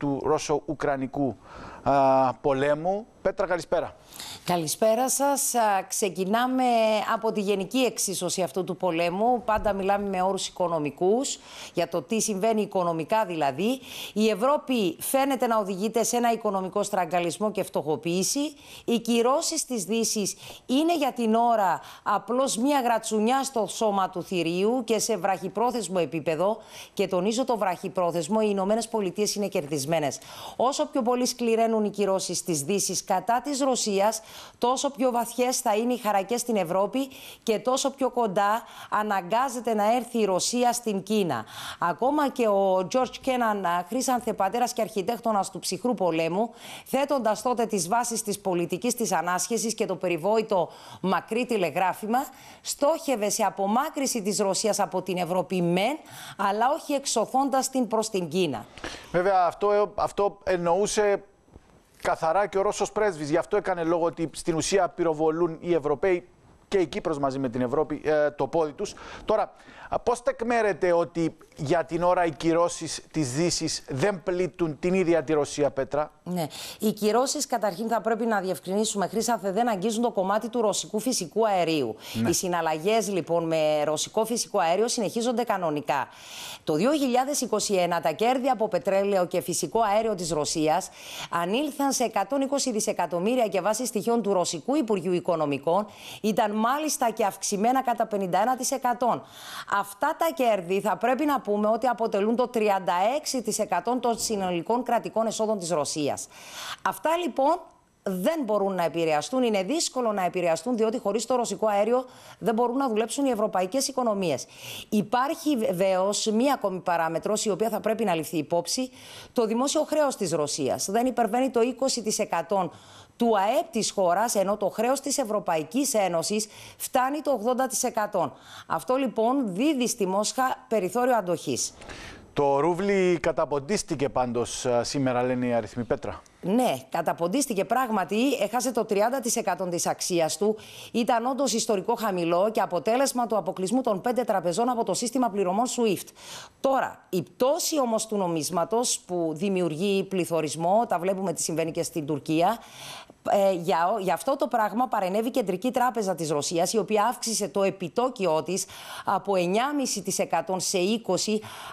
του Ρώσο-Ουκρανικού πολέμου Πέτρα, καλησπέρα. Καλησπέρα σας. Ξεκινάμε από τη γενική εξίσωση αυτού του πολέμου. Πάντα μιλάμε με όρους οικονομικούς, για το τι συμβαίνει οικονομικά δηλαδή. Η Ευρώπη φαίνεται να οδηγείται σε ένα οικονομικό στραγγαλισμό και φτωχοποίηση. Οι κυρώσεις της δύσης είναι για την ώρα απλώς μια γρατσουνιά στο σώμα του θηρίου και σε βραχυπρόθεσμο επίπεδο. Και τονίζω το βραχυπρόθεσμο, οι Ηνωμένες Πολιτείες είναι κερδισμένες. Όσο πιο πολύ σκληραίνουν οι κυρώσεις της Δύσης κατά της Ρωσίας, τόσο πιο βαθιές θα είναι οι χαρακές στην Ευρώπη και τόσο πιο κοντά αναγκάζεται να έρθει η Ρωσία στην Κίνα. Ακόμα και ο Τζορτ Κέναν, χρήσανθε πατέρα και αρχιτέκτονας του ψυχρού πολέμου, θέτοντας τότε τις βάσεις της πολιτικής της ανάσχεσης και το περιβόητο μακρύ τηλεγράφημα, στόχευε σε απομάκρυση της Ρωσίας από την Ευρώπη μεν, αλλά όχι εξωθώντας την προς την Κίνα. Βέβαια, αυτό, ε, αυτό εννοούσε καθαρά και ο Ρώσος πρέσβης. Γι' αυτό έκανε λόγο ότι στην ουσία πυροβολούν οι Ευρωπαίοι και η Κύπρος μαζί με την Ευρώπη ε, το πόδι τους. Τώρα, πώς τεκμέρεται ότι για την ώρα οι κυρώσεις της δύσης δεν πλήττουν την ίδια τη Ρωσία, Πέτρα. Ναι. Οι κυρώσεις καταρχήν θα πρέπει να διευκρινίσουμε, Χρήσαθε, δεν αγγίζουν το κομμάτι του ρωσικού φυσικού αερίου. Ναι. Οι συναλλαγές λοιπόν με ρωσικό φυσικό αέριο συνεχίζονται κανονικά. Το 2021 τα κέρδη από πετρέλαιο και φυσικό αέριο της Ρωσίας ανήλθαν σε 120 δισεκατομμύρια και βάσει στοιχείων του Ρωσικού Υπουργείου Οικονομικών ήταν μάλιστα και αυξημένα κατά 51%. Αυτά τα κέρδη θα πρέπει να πούμε ότι αποτελούν το 36% των συνολικών κρατικών εσόδων της Ρωσίας. Αυτά λοιπόν δεν μπορούν να επηρεαστούν. Είναι δύσκολο να επηρεαστούν, διότι χωρίς το ρωσικό αέριο δεν μπορούν να δουλέψουν οι ευρωπαϊκές οικονομίες. Υπάρχει βεβαίως μία ακόμη παράμετρος, η οποία θα πρέπει να ληφθεί υπόψη. Το δημόσιο χρέος της Ρωσίας δεν υπερβαίνει το 20% του ΑΕΠ της χώρας, ενώ το χρέος της Ευρωπαϊκής Ένωσης φτάνει το 80%. Αυτό λοιπόν δίδει στη Μόσχα περιθώριο αντοχής. Το ρούβλι καταποντίστηκε πάντως ε, σήμερα, λένε οι αριθμοί Πέτρα. Ναι, καταποντίστηκε πράγματι, έχασε το 30% της αξίας του, ήταν όντως ιστορικό χαμηλό και αποτέλεσμα του αποκλεισμού των πέντε τραπεζών από το σύστημα πληρωμών SWIFT. Τώρα, η πτώση όμως του νομίσματος που δημιουργεί πληθωρισμό, τα βλέπουμε τι συμβαίνει και στην Τουρκία, ε, για, για αυτό το πράγμα παρενέβη η Κεντρική Τράπεζα της Ρωσίας, η οποία αύξησε το επιτόκιό της από 9,5% σε 20%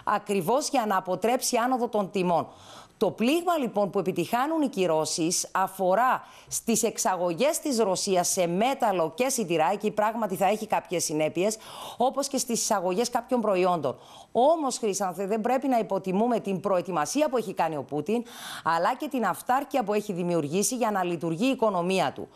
ακριβώς για να αποτρέψει άνοδο των τιμών. Το πλήγμα λοιπόν που επιτυχάνουν οι κυρώσεις αφορά στις εξαγωγές της Ρωσίας σε μέταλλο και εκεί Πράγματι θα έχει κάποιες συνέπειες, όπως και στις εισαγωγές κάποιων προϊόντων. Όμως, Χρυσάνθε, δεν πρέπει να υποτιμούμε την προετοιμασία που έχει κάνει ο Πούτιν, αλλά και την αυτάρκεια που έχει δημιουργήσει για να λειτουργεί η οικονομία του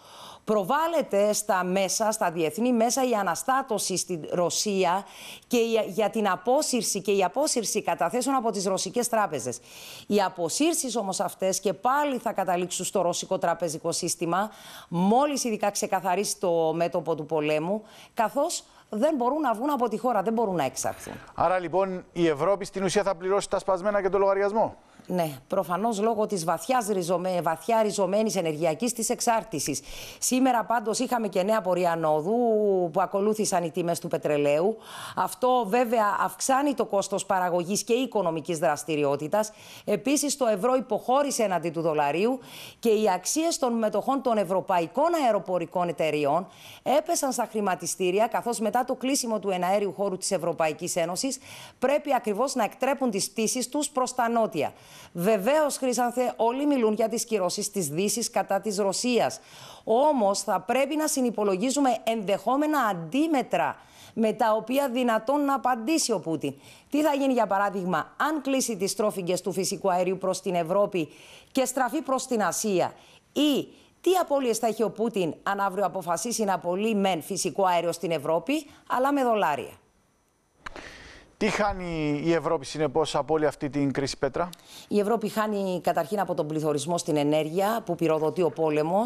προβάλλεται στα μέσα, στα διεθνή μέσα η αναστάτωση στην Ρωσία και για την απόσυρση και η απόσυρση καταθέσεων από τις ρωσικές τράπεζες. Οι αποσύρσεις όμως αυτές και πάλι θα καταλήξουν στο ρωσικό τραπεζικό σύστημα μόλις ειδικά ξεκαθαρίσει το μέτωπο του πολέμου, καθώς δεν μπορούν να βγουν από τη χώρα, δεν μπορούν να εξαρθούν. Άρα λοιπόν η Ευρώπη στην ουσία θα πληρώσει τα σπασμένα και το λογαριασμό. Ναι, προφανώς λόγω της ριζωμέ... βαθιά ριζωμένης ενεργειακής της εξάρτησης. Σήμερα πάντως είχαμε και νέα πορεία νόδου που ακολούθησαν οι τιμές του πετρελαίου. Αυτό βέβαια αυξάνει το κόστος παραγωγής και οικονομικής δραστηριότητας. Επίσης, το ευρώ υποχώρησε εναντί του δολαρίου και οι αξίες των μετοχών των ευρωπαϊκών αεροπορικών εταιριών έπεσαν στα χρηματιστήρια, καθώς μετά το κλείσιμο του εναέριου χώρου της Ευρωπαϊκής Ένωσης πρέπει ακριβώς να εκτρέπουν τις πτήσεις τους προς τα νότια. Βεβαίως, Χρυσανθέ, όλοι μιλούν για τις κυρώσεις της Δύσης κατά της Ρωσίας. Όμως, θα πρέπει να συνυπολογίζουμε ενδεχόμενα αντίμετρα με τα οποία δυνατόν να απαντήσει ο Πούτιν. Τι θα γίνει, για παράδειγμα, αν κλείσει τις τρόφιγγες του φυσικού αερίου προς την Ευρώπη και στραφεί προς την Ασία, ή τι απώλειες θα έχει ο Πούτιν αν αύριο αποφασίσει να απολύει μεν φυσικό αέριο στην Ευρώπη, αλλά με δολάρια. Τι χάνει η Ευρώπη συνεπώς από όλη αυτή την κρίση, Πέτρα. Η Ευρώπη χάνει καταρχήν από τον πληθωρισμό στην ενέργεια που πυροδοτεί ο πόλεμος,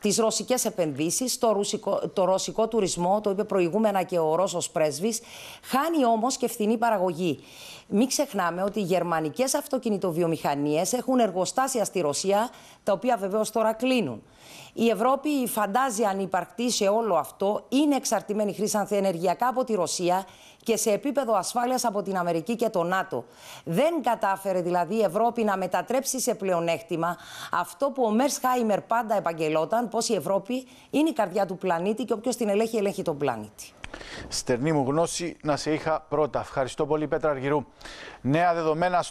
τι ρωσικές επενδύσεις, το, ρωσικό, το ρωσικό τουρισμό, το είπε προηγούμενα και ο Ρώσος πρέσβης. Χάνει όμως και φθηνή παραγωγή. Μην ξεχνάμε ότι οι γερμανικές αυτοκινητοβιομηχανίες έχουν εργοστάσια στη Ρωσία, τα οποία βεβαίως τώρα κλείνουν. Η Ευρώπη φαντάζει ανυπαρκτή σε όλο αυτό, είναι εξαρτημένη χρήσανθε ενεργειακά από τη Ρωσία και σε επίπεδο ασφάλειας από την Αμερική και το ΝΑΤΟ. Δεν κατάφερε δηλαδή η Ευρώπη να μετατρέψει σε πλεονέκτημα αυτό που ο Μέρσχάιμερ πάντα επαγγελόταν, η Ευρώπη είναι η καρδιά του πλανήτη και όποιος την ελέγχει, ελέγχει τον πλανήτη. Στερνή μου γνώση να σε είχα πρώτα. Ευχαριστώ πολύ, Πέτρα Αργυρού. Νέα δεδομένα